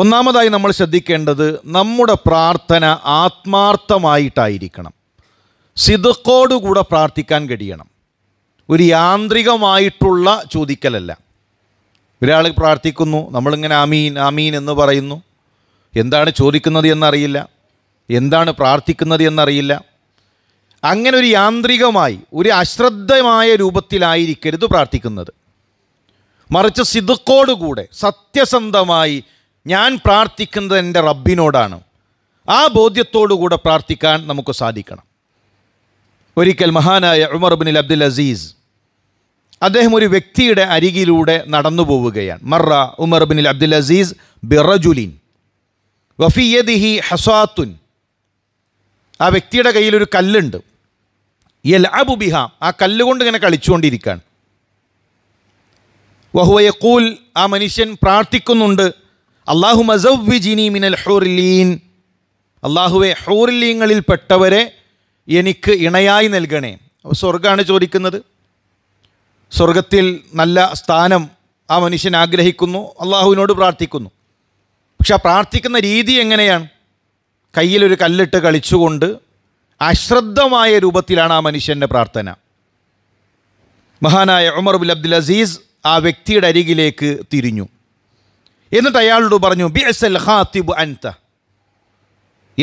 ഒന്നാമതായി നമ്മൾ ശ്രദ്ധിക്കേണ്ടത് നമ്മുടെ പ്രാർത്ഥന ആത്മാർത്ഥമായിട്ടായിരിക്കണം സിതുക്കോടുകൂടെ പ്രാർത്ഥിക്കാൻ കഴിയണം ഒരു യാന്ത്രികമായിട്ടുള്ള ചോദിക്കലല്ല ഒരാൾ പ്രാർത്ഥിക്കുന്നു നമ്മളിങ്ങനെ അമീൻ അമീൻ എന്ന് പറയുന്നു എന്താണ് ചോദിക്കുന്നത് എന്നറിയില്ല എന്താണ് പ്രാർത്ഥിക്കുന്നത് എന്നറിയില്ല അങ്ങനെ ഒരു യാന്ത്രികമായി ഒരു അശ്രദ്ധമായ രൂപത്തിലായിരിക്കരുത് പ്രാർത്ഥിക്കുന്നത് മറിച്ച് സിതുക്കോടുകൂടെ സത്യസന്ധമായി ഞാൻ പ്രാർത്ഥിക്കുന്നത് എൻ്റെ റബ്ബിനോടാണ് ആ ബോധ്യത്തോടുകൂടെ പ്രാർത്ഥിക്കാൻ നമുക്ക് സാധിക്കണം ഒരിക്കൽ മഹാനായ ഉമർ ബിൻ അബ്ദുൽ അസീസ് അദ്ദേഹം ഒരു വ്യക്തിയുടെ അരികിലൂടെ നടന്നു പോവുകയാണ് മറ ഉമർ ബിൻ അബ്ദുൽ അസീസ് ബിറജുലിൻ വഫിയദിഹി ഹസാത്തുൻ ആ വ്യക്തിയുടെ കയ്യിൽ ഒരു കല്ലുണ്ട് യൽ അബുബിഹ ആ കല്ലുകൊണ്ട് ഇങ്ങനെ കളിച്ചുകൊണ്ടിരിക്കുകയാണ് വഹുവയക്കൂൽ ആ മനുഷ്യൻ പ്രാർത്ഥിക്കുന്നുണ്ട് അള്ളാഹു മസൌവിജിനി മിനൽ ഹൂർലീൻ അള്ളാഹുവെ പെട്ടവരെ എനിക്ക് ഇണയായി നൽകണേ അപ്പോൾ സ്വർഗ്ഗമാണ് ചോദിക്കുന്നത് സ്വർഗത്തിൽ നല്ല സ്ഥാനം ആ മനുഷ്യൻ ആഗ്രഹിക്കുന്നു അള്ളാഹുവിനോട് പ്രാർത്ഥിക്കുന്നു പക്ഷെ ആ പ്രാർത്ഥിക്കുന്ന രീതി എങ്ങനെയാണ് കയ്യിലൊരു കല്ലിട്ട് കളിച്ചുകൊണ്ട് അശ്രദ്ധമായ രൂപത്തിലാണ് ആ മനുഷ്യൻ്റെ പ്രാർത്ഥന മഹാനായ ഉമർ ബുൽ അബ്ദുൽ അസീസ് ആ വ്യക്തിയുടെ അരികിലേക്ക് തിരിഞ്ഞു എന്നിട്ട് അയാളോട് പറഞ്ഞു ബി എസ് എൽ ഹാത്തിബ് അൻത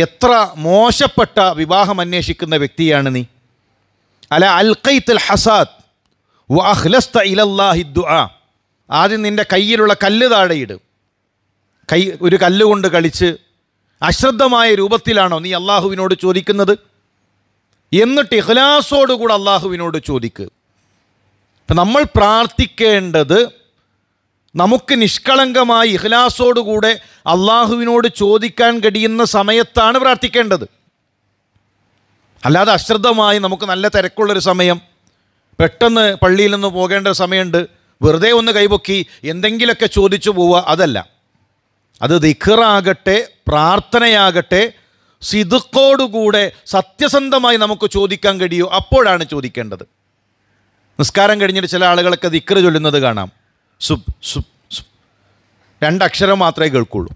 എത്ര മോശപ്പെട്ട വിവാഹം അന്വേഷിക്കുന്ന വ്യക്തിയാണ് നീ അല അൽ ഹസാദ് വ ഇലല്ലാഹിദ് ആ ദുആ ആദ്യം നിൻ്റെ കയ്യിലുള്ള കല്ല് താഴെയിട് കൈ ഒരു കല്ലുകൊണ്ട് കളിച്ച് അശ്രദ്ധമായ രൂപത്തിലാണോ നീ അള്ളാഹുവിനോട് ചോദിക്കുന്നത് എന്നിട്ട് ഇഹ്ലാസോടുകൂടെ അള്ളാഹുവിനോട് ചോദിക്കുക അപ്പം നമ്മൾ പ്രാർത്ഥിക്കേണ്ടത് നമുക്ക് നിഷ്കളങ്കമായി ഇഹ്ലാസോടുകൂടെ അള്ളാഹുവിനോട് ചോദിക്കാൻ കഴിയുന്ന സമയത്താണ് പ്രാർത്ഥിക്കേണ്ടത് അല്ലാതെ അശ്രദ്ധമായി നമുക്ക് നല്ല തിരക്കുള്ളൊരു സമയം പെട്ടെന്ന് പള്ളിയിൽ നിന്ന് പോകേണ്ട സമയമുണ്ട് വെറുതെ ഒന്ന് കൈപൊക്കി എന്തെങ്കിലുമൊക്കെ ചോദിച്ചു പോവുക അതല്ല അത് ദിഖറാകട്ടെ പ്രാർത്ഥനയാകട്ടെ സിതുക്കോടുകൂടെ സത്യസന്ധമായി നമുക്ക് ചോദിക്കാൻ കഴിയുമോ അപ്പോഴാണ് ചോദിക്കേണ്ടത് നിസ്കാരം കഴിഞ്ഞിട്ട് ചില ആളുകളൊക്കെ ദിക്കറ് ചൊല്ലുന്നത് കാണാം സുബ് സുബ് സുബ് രണ്ടക്ഷരം മാത്രമേ കേൾക്കുള്ളൂ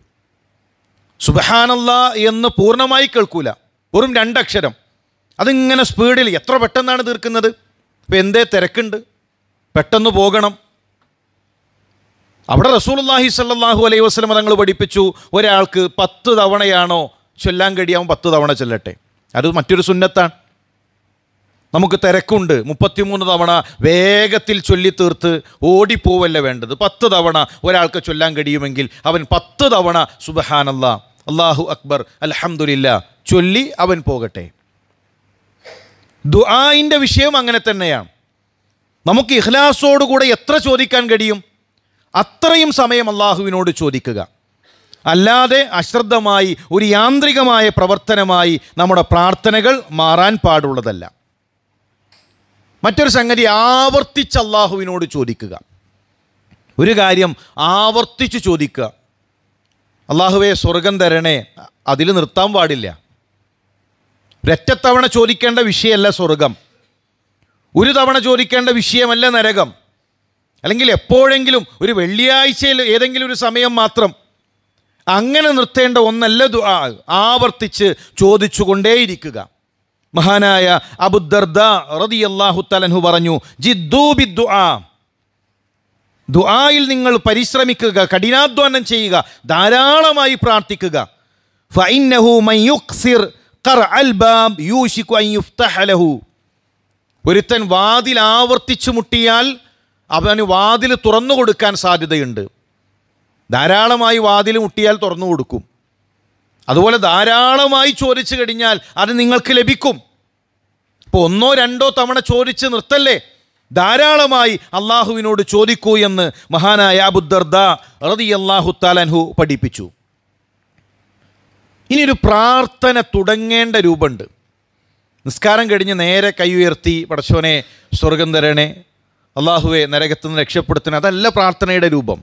സുബഹാനല്ല എന്ന് പൂർണ്ണമായി കേൾക്കൂല വെറും രണ്ടക്ഷരം അതിങ്ങനെ സ്പീഡിൽ എത്ര പെട്ടെന്നാണ് തീർക്കുന്നത് ഇപ്പം എന്തേ തിരക്കുണ്ട് പെട്ടെന്ന് പോകണം അവിടെ റസൂൽല്ലാഹി സല്ലാഹു അലൈഹി വസ്ലമ തങ്ങൾ പഠിപ്പിച്ചു ഒരാൾക്ക് പത്ത് തവണയാണോ ചൊല്ലാൻ കഴിയാവും പത്ത് തവണ ചൊല്ലട്ടെ അത് മറ്റൊരു സുന്നത്താണ് നമുക്ക് തിരക്കുണ്ട് മുപ്പത്തിമൂന്ന് തവണ വേഗത്തിൽ ചൊല്ലി ഓടിപ്പോവല്ല വേണ്ടത് പത്ത് തവണ ഒരാൾക്ക് ചൊല്ലാൻ കഴിയുമെങ്കിൽ അവൻ പത്ത് തവണ സുബഹാനല്ല അള്ളാഹു അക്ബർ അലഹമുല്ല ചൊല്ലി അവൻ പോകട്ടെ ദുആയിൻ്റെ വിഷയം അങ്ങനെ തന്നെയാണ് നമുക്ക് ഇഹ്ലാസോടുകൂടെ എത്ര ചോദിക്കാൻ കഴിയും അത്രയും സമയം അള്ളാഹുവിനോട് ചോദിക്കുക അല്ലാതെ അശ്രദ്ധമായി ഒരു യാന്ത്രികമായ പ്രവർത്തനമായി നമ്മുടെ പ്രാർത്ഥനകൾ മാറാൻ പാടുള്ളതല്ല മറ്റൊരു സംഗതി ആവർത്തിച്ച് അള്ളാഹുവിനോട് ചോദിക്കുക ഒരു കാര്യം ആവർത്തിച്ച് ചോദിക്കുക അള്ളാഹുവെ സ്വർഗം തരണേ അതിൽ നിർത്താൻ പാടില്ല ഒറ്റത്തവണ ചോദിക്കേണ്ട വിഷയമല്ല സ്വർഗം ഒരു തവണ ചോദിക്കേണ്ട വിഷയമല്ല നരകം അല്ലെങ്കിൽ എപ്പോഴെങ്കിലും ഒരു വെള്ളിയാഴ്ചയിൽ ഏതെങ്കിലും ഒരു സമയം മാത്രം അങ്ങനെ നിർത്തേണ്ട ഒന്നല്ല ആവർത്തിച്ച് ചോദിച്ചുകൊണ്ടേയിരിക്കുക മഹാനായ അബുദർദ റതി അള്ളാഹു തലൻഹു പറഞ്ഞു ജിദ്ദൂബിദ്ദു ആ ദുആയിൽ നിങ്ങൾ പരിശ്രമിക്കുക കഠിനാധ്വാനം ചെയ്യുക ധാരാളമായി പ്രാർത്ഥിക്കുക ഒരുത്തൻ വാതിൽ ആവർത്തിച്ചു മുട്ടിയാൽ അവന് വാതിൽ തുറന്നു കൊടുക്കാൻ സാധ്യതയുണ്ട് ധാരാളമായി വാതിൽ മുട്ടിയാൽ തുറന്നു കൊടുക്കും അതുപോലെ ധാരാളമായി ചോദിച്ചു കഴിഞ്ഞാൽ അത് നിങ്ങൾക്ക് ലഭിക്കും ഇപ്പോൾ ഒന്നോ രണ്ടോ തവണ ചോദിച്ച് നിർത്തല്ലേ ധാരാളമായി അള്ളാഹുവിനോട് ചോദിക്കൂ എന്ന് മഹാനായ അബുദ്ദർദ റതി അള്ളാഹു താലൻഹു പഠിപ്പിച്ചു ഇനിയൊരു ഒരു പ്രാർത്ഥന തുടങ്ങേണ്ട രൂപമുണ്ട് നിസ്കാരം കഴിഞ്ഞ് നേരെ കൈ ഉയർത്തി പടച്ചോനെ സ്വർഗം തരണേ അള്ളാഹുവെ നരകത്തുനിന്ന് രക്ഷപ്പെടുത്തണേ അതല്ല പ്രാർത്ഥനയുടെ രൂപം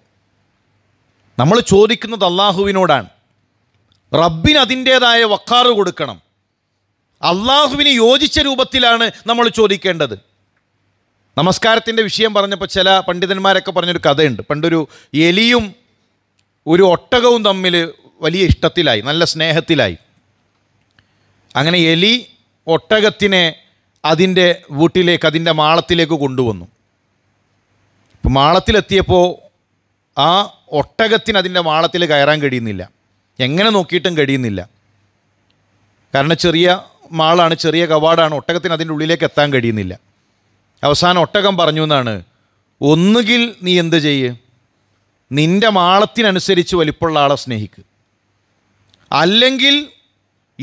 നമ്മൾ ചോദിക്കുന്നത് അള്ളാഹുവിനോടാണ് റബ്ബിന് അതിൻ്റേതായ വക്കാറ് കൊടുക്കണം അള്ളാഹുവിന് യോജിച്ച രൂപത്തിലാണ് നമ്മൾ ചോദിക്കേണ്ടത് നമസ്കാരത്തിൻ്റെ വിഷയം പറഞ്ഞപ്പോൾ ചില പണ്ഡിതന്മാരൊക്കെ പറഞ്ഞൊരു കഥയുണ്ട് പണ്ടൊരു എലിയും ഒരു ഒട്ടകവും തമ്മിൽ വലിയ ഇഷ്ടത്തിലായി നല്ല സ്നേഹത്തിലായി അങ്ങനെ എലി ഒട്ടകത്തിനെ അതിൻ്റെ വീട്ടിലേക്ക് അതിൻ്റെ മാളത്തിലേക്ക് കൊണ്ടുവന്നു മാളത്തിലെത്തിയപ്പോൾ ആ ഒട്ടകത്തിന് അതിൻ്റെ മാളത്തിൽ കയറാൻ കഴിയുന്നില്ല എങ്ങനെ നോക്കിയിട്ടും കഴിയുന്നില്ല കാരണം ചെറിയ മാളാണ് ചെറിയ കവാടാണ് ഒട്ടകത്തിന് അതിൻ്റെ ഉള്ളിലേക്ക് എത്താൻ കഴിയുന്നില്ല അവസാനം ഒട്ടകം പറഞ്ഞു എന്നാണ് ഒന്നുകിൽ നീ എന്ത് ചെയ്യ് നിൻ്റെ മാളത്തിനനുസരിച്ച് വലിപ്പമുള്ള ആളെ സ്നേഹിക്കുക അല്ലെങ്കിൽ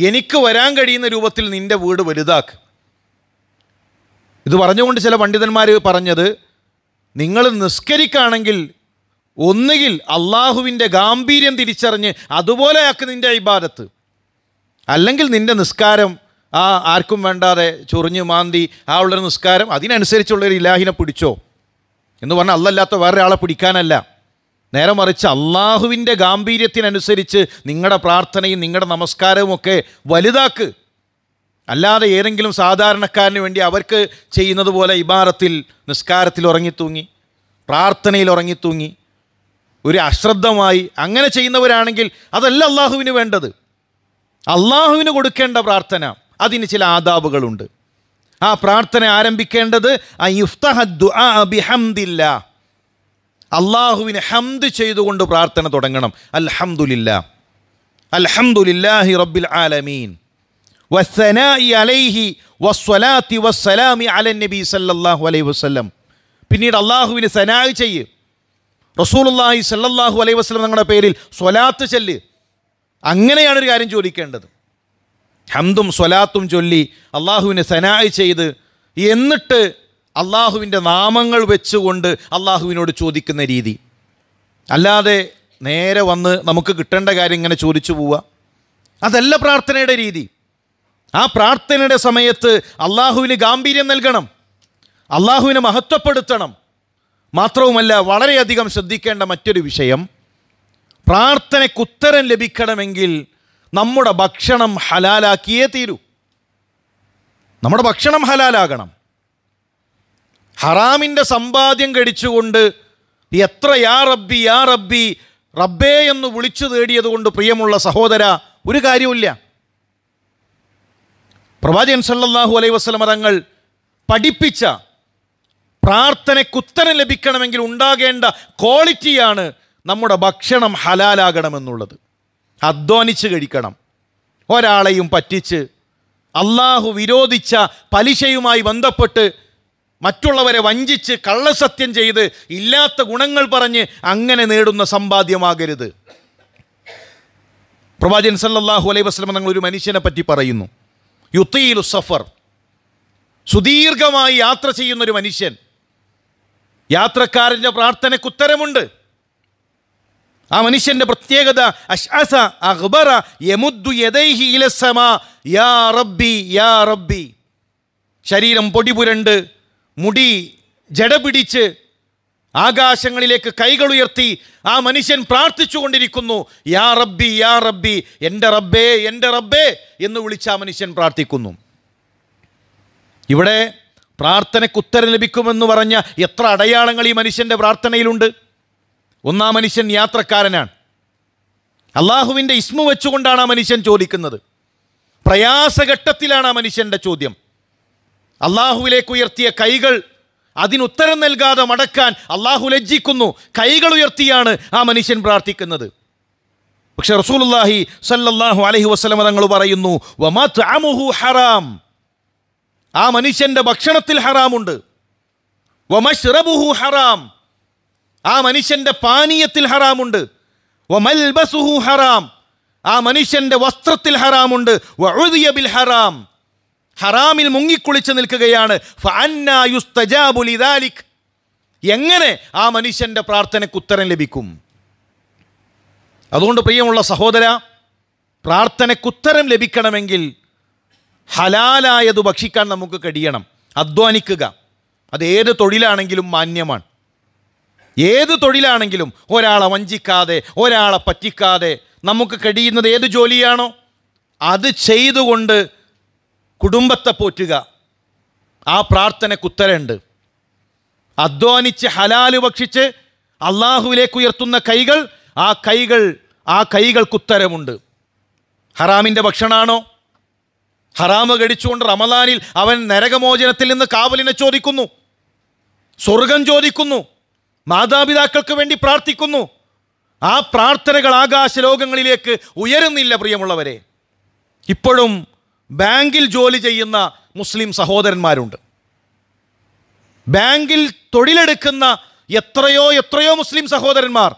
എനിക്ക് വരാൻ കഴിയുന്ന രൂപത്തിൽ നിൻ്റെ വീട് വലുതാക്ക് ഇത് പറഞ്ഞുകൊണ്ട് ചില പണ്ഡിതന്മാർ പറഞ്ഞത് നിങ്ങൾ നിസ്കരിക്കുകയാണെങ്കിൽ ഒന്നുകിൽ അള്ളാഹുവിൻ്റെ ഗാംഭീര്യം തിരിച്ചറിഞ്ഞ് അതുപോലെ ആക്ക് നിൻ്റെ ഇബാദത്ത് അല്ലെങ്കിൽ നിൻ്റെ നിസ്കാരം ആ ആർക്കും വേണ്ടാതെ ചൊറിഞ്ഞ് മാന്തി ആ ഉള്ളൊരു നിസ്കാരം അതിനനുസരിച്ചുള്ളൊരു ഇലാഹിനെ പിടിച്ചോ എന്ന് പറഞ്ഞാൽ അല്ലല്ലാത്ത വേറൊരാളെ പിടിക്കാനല്ല നേരെ മറിച്ച് അള്ളാഹുവിൻ്റെ ഗാംഭീര്യത്തിനനുസരിച്ച് നിങ്ങളുടെ പ്രാർത്ഥനയും നിങ്ങളുടെ നമസ്കാരവും ഒക്കെ വലുതാക്ക് അല്ലാതെ ഏതെങ്കിലും സാധാരണക്കാരന് വേണ്ടി അവർക്ക് ചെയ്യുന്നത് പോലെ ഇബാറത്തിൽ നിസ്കാരത്തിൽ ഉറങ്ങിത്തൂങ്ങി പ്രാർത്ഥനയിൽ ഉറങ്ങിത്തൂങ്ങി ഒരു അശ്രദ്ധമായി അങ്ങനെ ചെയ്യുന്നവരാണെങ്കിൽ അതല്ല അള്ളാഹുവിന് വേണ്ടത് അള്ളാഹുവിന് കൊടുക്കേണ്ട പ്രാർത്ഥന അതിന് ചില ആദാബുകളുണ്ട് ആ പ്രാർത്ഥന ആരംഭിക്കേണ്ടത് ബിഹംദില്ല അള്ളാഹുവിന് ഹംദ് ചെയ്തുകൊണ്ട് പ്രാർത്ഥന തുടങ്ങണം അൽഹമുല്ല അൽഹംദുലില്ലാഹി റബ്ബിൽ ആലമീൻ വസ്സനായി അലൈഹി വസ്വലാത്തി വസ്സലാമി അലൻ നബി സല്ലാഹു അലൈഹി വസ്ലം പിന്നീട് അള്ളാഹുവിന് സനായി ചെയ്യും റസൂലുല്ലാഹി സല്ലല്ലാഹു അലൈഹി വസ്ലം നിങ്ങളുടെ പേരിൽ സ്വലാത്ത് ചൊല്ല് അങ്ങനെയാണ് ഒരു കാര്യം ചോദിക്കേണ്ടത് ഹംദും സ്വലാത്തും ചൊല്ലി അള്ളാഹുവിനെ സനായി ചെയ്ത് എന്നിട്ട് അള്ളാഹുവിൻ്റെ നാമങ്ങൾ വെച്ചുകൊണ്ട് അള്ളാഹുവിനോട് ചോദിക്കുന്ന രീതി അല്ലാതെ നേരെ വന്ന് നമുക്ക് കിട്ടേണ്ട കാര്യം ഇങ്ങനെ ചോദിച്ചു പോവുക അതല്ല പ്രാർത്ഥനയുടെ രീതി ആ പ്രാർത്ഥനയുടെ സമയത്ത് അള്ളാഹുവിന് ഗാംഭീര്യം നൽകണം അള്ളാഹുവിനെ മഹത്വപ്പെടുത്തണം മാത്രവുമല്ല വളരെയധികം ശ്രദ്ധിക്കേണ്ട മറ്റൊരു വിഷയം പ്രാർത്ഥനയ്ക്ക് ഉത്തരം ലഭിക്കണമെങ്കിൽ നമ്മുടെ ഭക്ഷണം ഹലാലാക്കിയേ തീരൂ നമ്മുടെ ഭക്ഷണം ഹലാലാകണം ഹറാമിൻ്റെ സമ്പാദ്യം കടിച്ചുകൊണ്ട് എത്ര യാ റബ്ബി യാ റബ്ബി റബ്ബേ എന്ന് വിളിച്ചു തേടിയത് കൊണ്ട് പ്രിയമുള്ള സഹോദര ഒരു കാര്യമില്ല പ്രവാചകൻ സല്ലാഹു അലൈഹി വസല്ലം തങ്ങൾ പഠിപ്പിച്ച പ്രാർത്ഥനയ്ക്ക് ഉത്തരം ലഭിക്കണമെങ്കിൽ ഉണ്ടാകേണ്ട ക്വാളിറ്റിയാണ് നമ്മുടെ ഭക്ഷണം ഹലാലാകണമെന്നുള്ളത് അധ്വാനിച്ച് കഴിക്കണം ഒരാളെയും പറ്റിച്ച് അള്ളാഹു വിരോധിച്ച പലിശയുമായി ബന്ധപ്പെട്ട് മറ്റുള്ളവരെ വഞ്ചിച്ച് കള്ളസത്യം ചെയ്ത് ഇല്ലാത്ത ഗുണങ്ങൾ പറഞ്ഞ് അങ്ങനെ നേടുന്ന സമ്പാദ്യമാകരുത് പ്രവാചൻ സല്ലാഹു അലൈ വസ്ലം നിങ്ങൾ ഒരു മനുഷ്യനെ പറ്റി പറയുന്നു യുത്തീലു സഫർ സുദീർഘമായി യാത്ര ചെയ്യുന്നൊരു മനുഷ്യൻ യാത്രക്കാരൻ്റെ പ്രാർത്ഥനയ്ക്ക് ഉത്തരമുണ്ട് ആ മനുഷ്യൻ്റെ പ്രത്യേകത അഷ്അസ അഖ്ബറ യമുദ്ദു യദൈഹി യാ റബ്ബി യാ റബ്ബി ശരീരം പൊടിപുരണ്ട് മുടി ജട പിടിച്ച് ആകാശങ്ങളിലേക്ക് കൈകളുയർത്തി ആ മനുഷ്യൻ പ്രാർത്ഥിച്ചുകൊണ്ടിരിക്കുന്നു യാ റബ്ബി യാ റബ്ബി എൻ്റെ റബ്ബേ എൻ്റെ റബ്ബേ എന്ന് വിളിച്ച് ആ മനുഷ്യൻ പ്രാർത്ഥിക്കുന്നു ഇവിടെ പ്രാർത്ഥനയ്ക്ക് ഉത്തരം ലഭിക്കുമെന്ന് പറഞ്ഞ എത്ര അടയാളങ്ങൾ ഈ മനുഷ്യൻ്റെ പ്രാർത്ഥനയിലുണ്ട് ഒന്നാം മനുഷ്യൻ യാത്രക്കാരനാണ് അള്ളാഹുവിൻ്റെ ഇസ്മു വെച്ചുകൊണ്ടാണ് ആ മനുഷ്യൻ ചോദിക്കുന്നത് പ്രയാസഘട്ടത്തിലാണ് ആ മനുഷ്യൻ്റെ ചോദ്യം അള്ളാഹുവിലേക്ക് ഉയർത്തിയ കൈകൾ അതിനുത്തരം നൽകാതെ മടക്കാൻ അള്ളാഹു ലജ്ജിക്കുന്നു കൈകൾ ഉയർത്തിയാണ് ആ മനുഷ്യൻ പ്രാർത്ഥിക്കുന്നത് പക്ഷെ റസൂലുല്ലാഹി സല്ലാഹു അലഹി വസ്ലമതങ്ങൾ തങ്ങൾ പറയുന്നു ഹറാം ആ മനുഷ്യൻ്റെ ഭക്ഷണത്തിൽ ഹറാമുണ്ട് വമഷ്റബുഹു ഹറാം ആ മനുഷ്യൻ്റെ പാനീയത്തിൽ ഹറാമുണ്ട് വമൽബസുഹു ഹറാം ആ മനുഷ്യൻ്റെ വസ്ത്രത്തിൽ ഹറാമുണ്ട് വഴുതിയബിൽ ഹറാം ഹറാമിൽ മുങ്ങിക്കുളിച്ച് നിൽക്കുകയാണ് എങ്ങനെ ആ മനുഷ്യൻ്റെ പ്രാർത്ഥനയ്ക്ക് ഉത്തരം ലഭിക്കും അതുകൊണ്ട് പ്രിയമുള്ള സഹോദര പ്രാർത്ഥനയ്ക്കുത്തരം ലഭിക്കണമെങ്കിൽ ഹലാലായത് ഭക്ഷിക്കാൻ നമുക്ക് കഴിയണം അധ്വാനിക്കുക അത് ഏത് തൊഴിലാണെങ്കിലും മാന്യമാണ് ഏത് തൊഴിലാണെങ്കിലും ഒരാളെ വഞ്ചിക്കാതെ ഒരാളെ പറ്റിക്കാതെ നമുക്ക് കഴിയുന്നത് ഏത് ജോലിയാണോ അത് ചെയ്തുകൊണ്ട് കുടുംബത്തെ പോറ്റുക ആ പ്രാർത്ഥനയ്ക്ക് ഉത്തരമുണ്ട് അധ്വാനിച്ച് ഹലാല് ഭക്ഷിച്ച് അള്ളാഹുവിലേക്ക് ഉയർത്തുന്ന കൈകൾ ആ കൈകൾ ആ കൈകൾക്കുത്തരമുണ്ട് ഹറാമിൻ്റെ ഭക്ഷണമാണോ ഹറാമ് കടിച്ചുകൊണ്ട് റമദാനിൽ അവൻ നരകമോചനത്തിൽ നിന്ന് കാവലിനെ ചോദിക്കുന്നു സ്വർഗം ചോദിക്കുന്നു മാതാപിതാക്കൾക്ക് വേണ്ടി പ്രാർത്ഥിക്കുന്നു ആ പ്രാർത്ഥനകൾ ആകാശ ലോകങ്ങളിലേക്ക് ഉയരുന്നില്ല പ്രിയമുള്ളവരെ ഇപ്പോഴും ബാങ്കിൽ ജോലി ചെയ്യുന്ന മുസ്ലിം സഹോദരന്മാരുണ്ട് ബാങ്കിൽ തൊഴിലെടുക്കുന്ന എത്രയോ എത്രയോ മുസ്ലിം സഹോദരന്മാർ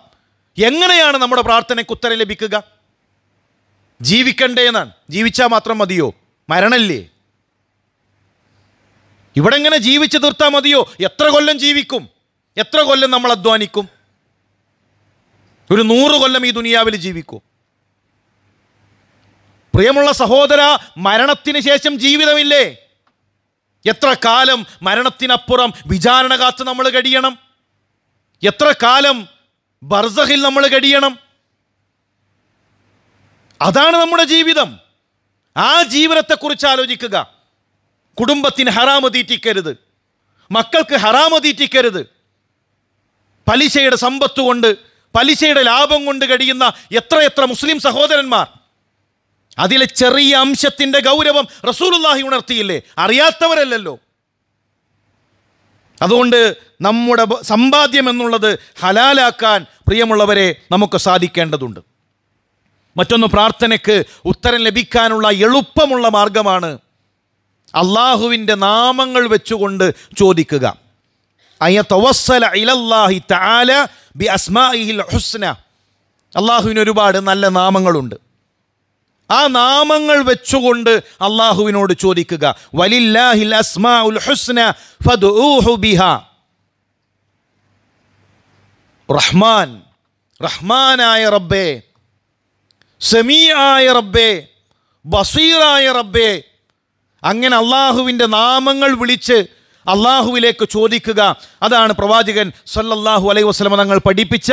എങ്ങനെയാണ് നമ്മുടെ പ്രാർത്ഥനയ്ക്ക് ഉത്തരം ലഭിക്കുക ജീവിക്കണ്ടേ എന്നാണ് ജീവിച്ചാൽ മാത്രം മതിയോ മരണല്ലേ ഇവിടെ എങ്ങനെ ജീവിച്ചു തീർത്താൽ മതിയോ എത്ര കൊല്ലം ജീവിക്കും എത്ര കൊല്ലം നമ്മൾ അധ്വാനിക്കും ഒരു നൂറ് കൊല്ലം ഈ ദുനിയാവിൽ ജീവിക്കും പ്രിയമുള്ള സഹോദര മരണത്തിന് ശേഷം ജീവിതമില്ലേ എത്ര കാലം മരണത്തിനപ്പുറം വിചാരണ കാത്ത് നമ്മൾ കഴിയണം എത്ര കാലം ബർസഹിൽ നമ്മൾ കഴിയണം അതാണ് നമ്മുടെ ജീവിതം ആ ജീവനത്തെക്കുറിച്ച് ആലോചിക്കുക കുടുംബത്തിന് ഹറാമ തീറ്റിക്കരുത് മക്കൾക്ക് ഹറാമ തീറ്റിക്കരുത് പലിശയുടെ സമ്പത്ത് കൊണ്ട് പലിശയുടെ ലാഭം കൊണ്ട് കഴിയുന്ന എത്രയെത്ര മുസ്ലിം സഹോദരന്മാർ അതിലെ ചെറിയ അംശത്തിൻ്റെ ഗൗരവം റസൂലുല്ലാഹി ഉണർത്തിയില്ലേ അറിയാത്തവരല്ലോ അതുകൊണ്ട് നമ്മുടെ സമ്പാദ്യം എന്നുള്ളത് ഹലാലാക്കാൻ പ്രിയമുള്ളവരെ നമുക്ക് സാധിക്കേണ്ടതുണ്ട് മറ്റൊന്ന് പ്രാർത്ഥനയ്ക്ക് ഉത്തരം ലഭിക്കാനുള്ള എളുപ്പമുള്ള മാർഗമാണ് അള്ളാഹുവിൻ്റെ നാമങ്ങൾ വെച്ചുകൊണ്ട് ചോദിക്കുക തവസ്സല ബി ഹുസ്ന അള്ളാഹുവിന് ഒരുപാട് നല്ല നാമങ്ങളുണ്ട് ആ നാമങ്ങൾ വെച്ചുകൊണ്ട് അള്ളാഹുവിനോട് ചോദിക്കുക വലില്ലാഹിൽ അസ്മാ ഉൽ ഹുസ്ന ബിഹ റഹ്മാൻ റഹ്മാനായ റബ്ബേ സെമിയായ റബ്ബേ ബസീറായ റബ്ബേ അങ്ങനെ അള്ളാഹുവിൻ്റെ നാമങ്ങൾ വിളിച്ച് അള്ളാഹുവിലേക്ക് ചോദിക്കുക അതാണ് പ്രവാചകൻ സല്ലല്ലാഹു അലൈഹി വസ്ലമ തങ്ങൾ പഠിപ്പിച്ച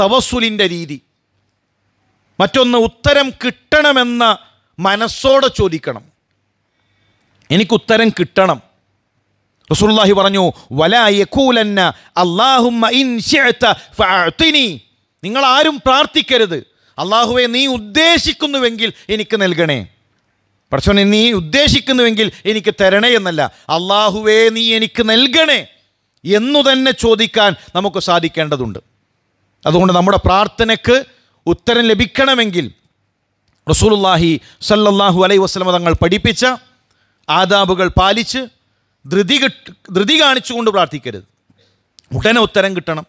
തവസുലിൻ്റെ രീതി മറ്റൊന്ന് ഉത്തരം കിട്ടണമെന്ന മനസ്സോടെ ചോദിക്കണം എനിക്ക് ഉത്തരം കിട്ടണം റസൂലുള്ളാഹി പറഞ്ഞു വലാ യഖൂലന്ന അല്ലാഹുമ്മ ഇൻ നിങ്ങൾ ആരും പ്രാർത്ഥിക്കരുത് അള്ളാഹുവെ നീ ഉദ്ദേശിക്കുന്നുവെങ്കിൽ എനിക്ക് നൽകണേ പ്രശ്നം നീ ഉദ്ദേശിക്കുന്നുവെങ്കിൽ എനിക്ക് തരണേ എന്നല്ല അള്ളാഹുവെ നീ എനിക്ക് നൽകണേ എന്നു തന്നെ ചോദിക്കാൻ നമുക്ക് സാധിക്കേണ്ടതുണ്ട് അതുകൊണ്ട് നമ്മുടെ പ്രാർത്ഥനയ്ക്ക് ഉത്തരം ലഭിക്കണമെങ്കിൽ റസൂലുല്ലാഹി സല്ലാഹു അലൈ വസ്ലമ തങ്ങൾ പഠിപ്പിച്ച ആദാബുകൾ പാലിച്ച് ധൃതി ധൃതി കാണിച്ചുകൊണ്ട് പ്രാർത്ഥിക്കരുത് ഉടനെ ഉത്തരം കിട്ടണം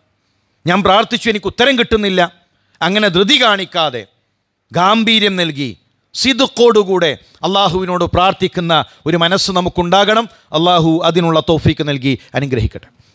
ഞാൻ പ്രാർത്ഥിച്ചു എനിക്ക് ഉത്തരം കിട്ടുന്നില്ല അങ്ങനെ ധൃതി കാണിക്കാതെ ഗാംഭീര്യം നൽകി സിദുക്കോടുകൂടെ അള്ളാഹുവിനോട് പ്രാർത്ഥിക്കുന്ന ഒരു മനസ്സ് നമുക്കുണ്ടാകണം അള്ളാഹു അതിനുള്ള തോഫീക്ക് നൽകി അനുഗ്രഹിക്കട്ടെ